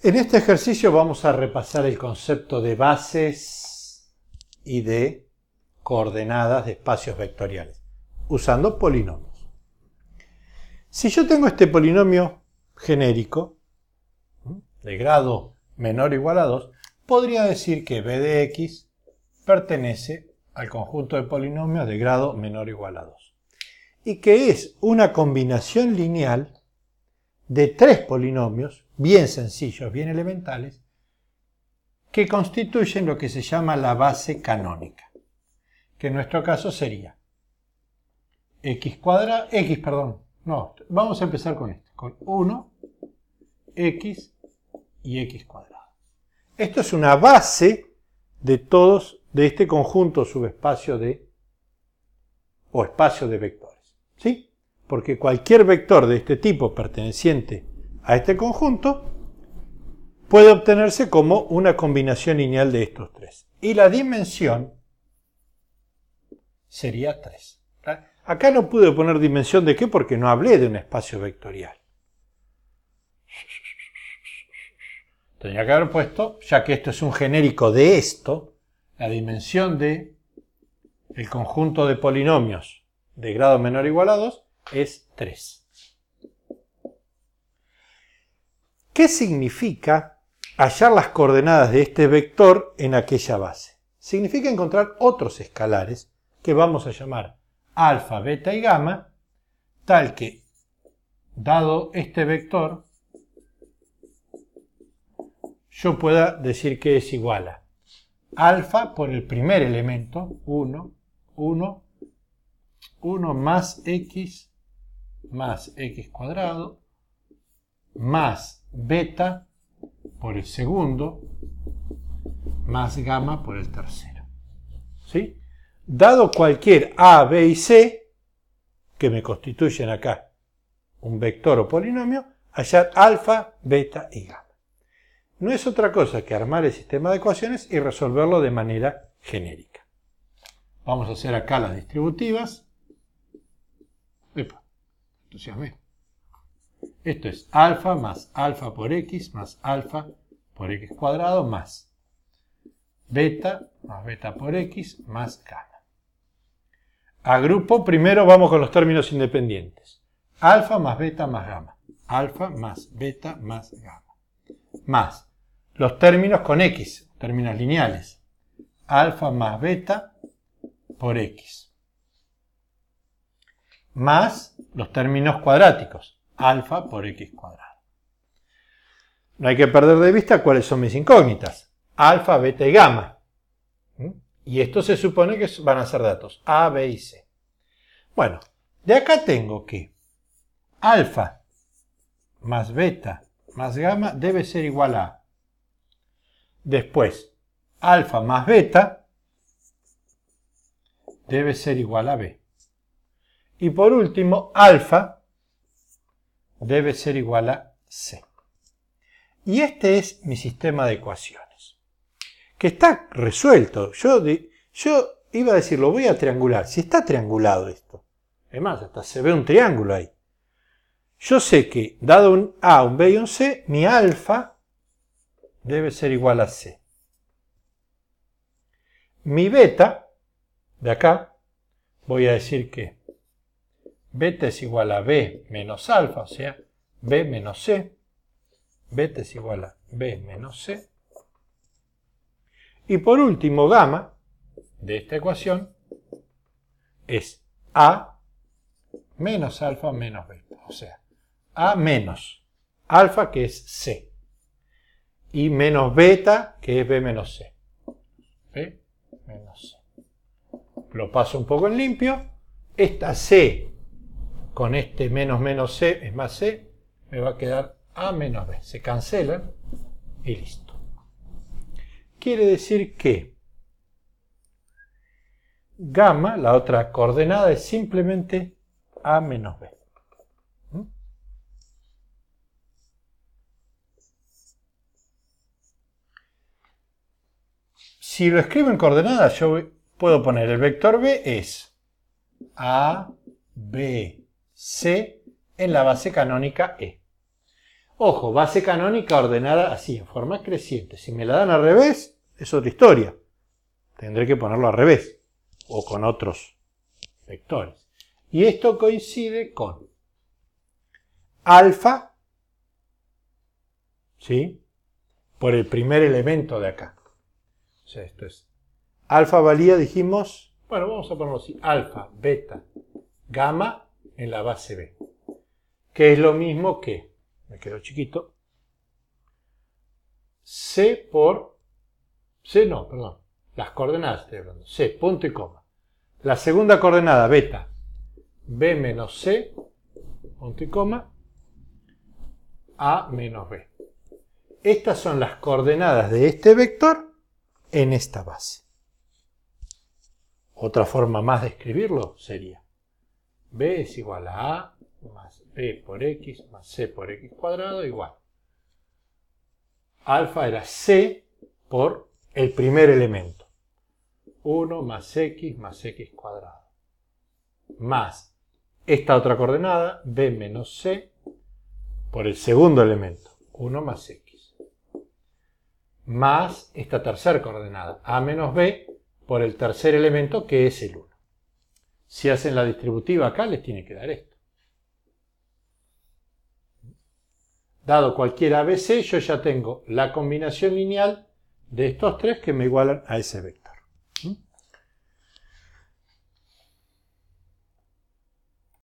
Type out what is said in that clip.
En este ejercicio vamos a repasar el concepto de bases y de coordenadas de espacios vectoriales, usando polinomios. Si yo tengo este polinomio genérico, de grado menor o igual a 2, podría decir que b de x pertenece al conjunto de polinomios de grado menor o igual a 2. Y que es una combinación lineal de tres polinomios, bien sencillos, bien elementales, que constituyen lo que se llama la base canónica, que en nuestro caso sería x cuadrado, x, perdón, no, vamos a empezar con esto, con 1, x y x cuadrado. Esto es una base de todos, de este conjunto subespacio de, o espacio de vectores, ¿sí? porque cualquier vector de este tipo perteneciente a este conjunto puede obtenerse como una combinación lineal de estos tres. Y la dimensión sería 3. Acá no pude poner dimensión de qué porque no hablé de un espacio vectorial. Tenía que haber puesto, ya que esto es un genérico de esto, la dimensión de el conjunto de polinomios de grado menor o igual a 2 es 3. ¿Qué significa hallar las coordenadas de este vector en aquella base? Significa encontrar otros escalares que vamos a llamar alfa, beta y gamma, tal que, dado este vector, yo pueda decir que es igual a alfa por el primer elemento, 1, 1, 1 más x más x cuadrado más beta por el segundo más gamma por el tercero. ¿Sí? Dado cualquier a, b y c que me constituyen acá un vector o polinomio, hallar alfa, beta y gamma. No es otra cosa que armar el sistema de ecuaciones y resolverlo de manera genérica. Vamos a hacer acá las distributivas. Esto es alfa más alfa por x más alfa por x cuadrado más beta más beta por x más gamma. Agrupo, primero vamos con los términos independientes. Alfa más beta más gamma. Alfa más beta más gamma. Más los términos con x, términos lineales. Alfa más beta por x. Más los términos cuadráticos, alfa por x cuadrado. No hay que perder de vista cuáles son mis incógnitas, alfa, beta y gamma. ¿Mm? Y esto se supone que van a ser datos A, B y C. Bueno, de acá tengo que alfa más beta más gamma debe ser igual a Después, alfa más beta debe ser igual a b. Y por último, alfa debe ser igual a c. Y este es mi sistema de ecuaciones, que está resuelto. Yo, yo iba a decir, lo voy a triangular. Si está triangulado esto, es más, hasta se ve un triángulo ahí. Yo sé que, dado un A, un B y un C, mi alfa debe ser igual a C. Mi beta, de acá, voy a decir que beta es igual a b menos alfa, o sea, b menos c. Beta es igual a b menos c. Y por último, gamma de esta ecuación es a menos alfa menos beta, o sea, a menos alfa que es c y menos beta que es b menos c. b menos c. Lo paso un poco en limpio. Esta c con este menos menos C es más C, me va a quedar A menos B. Se cancelan y listo. Quiere decir que gamma, la otra coordenada, es simplemente A menos B. ¿Mm? Si lo escribo en coordenadas, yo puedo poner el vector B es A, B, C en la base canónica E. Ojo, base canónica ordenada así, en forma creciente. Si me la dan al revés, es otra historia. Tendré que ponerlo al revés o con otros vectores. Y esto coincide con alfa, ¿sí? Por el primer elemento de acá. O sea, esto es alfa valía, dijimos, bueno, vamos a ponerlo así, alfa, beta, gamma en la base B, que es lo mismo que, me quedo chiquito, C por, C no, perdón, las coordenadas C, punto y coma. La segunda coordenada, beta, B menos C, punto y coma, A menos B. Estas son las coordenadas de este vector en esta base. Otra forma más de escribirlo sería b es igual a a más b por x más c por x cuadrado igual. Alfa era c por el primer elemento. 1 más x más x cuadrado. Más esta otra coordenada, b menos c, por el segundo elemento, 1 más x. Más esta tercera coordenada, a menos b, por el tercer elemento que es el 1. Si hacen la distributiva acá, les tiene que dar esto. Dado cualquier ABC, yo ya tengo la combinación lineal de estos tres que me igualan a ese vector.